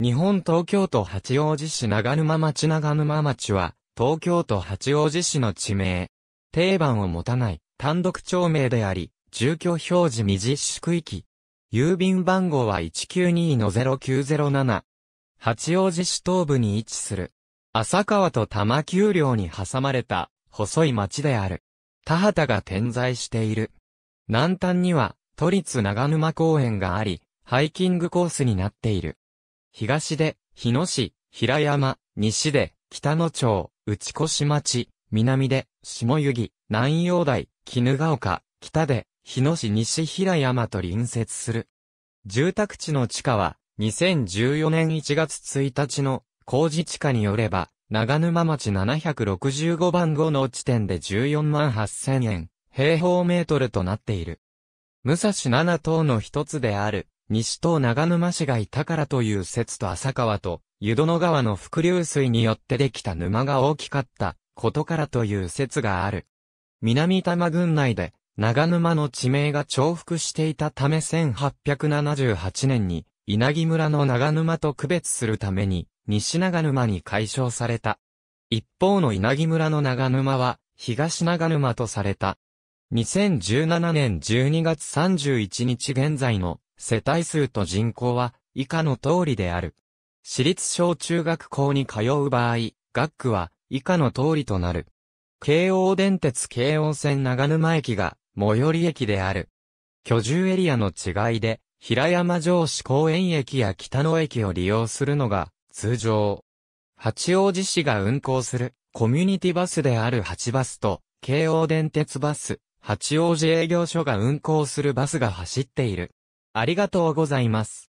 日本東京都八王子市長沼町長沼町は、東京都八王子市の地名。定番を持たない、単独町名であり、住居表示未実施区域。郵便番号は192-0907。八王子市東部に位置する。浅川と多摩丘陵に挟まれた、細い町である。田畑が点在している。南端には、都立長沼公園があり、ハイキングコースになっている。東で、日野市、平山、西で、北野町、内越町、南で、下湯木、南陽台、絹ヶ丘、北で、日野市西平山と隣接する。住宅地の地価は、2014年1月1日の工事地価によれば、長沼町765番号の地点で14万8000円、平方メートルとなっている。武蔵七島の一つである、西東長沼市がいたからという説と浅川と、湯殿川の伏流水によってできた沼が大きかったことからという説がある。南多摩郡内で長沼の地名が重複していたため1878年に稲城村の長沼と区別するために西長沼に解消された。一方の稲城村の長沼は東長沼とされた。2017年12月31日現在の世帯数と人口は以下の通りである。私立小中学校に通う場合、学区は以下の通りとなる。京王電鉄京王線長沼駅が最寄り駅である。居住エリアの違いで、平山城市公園駅や北野駅を利用するのが通常。八王子市が運行するコミュニティバスである八バスと、京王電鉄バス、八王子営業所が運行するバスが走っている。ありがとうございます。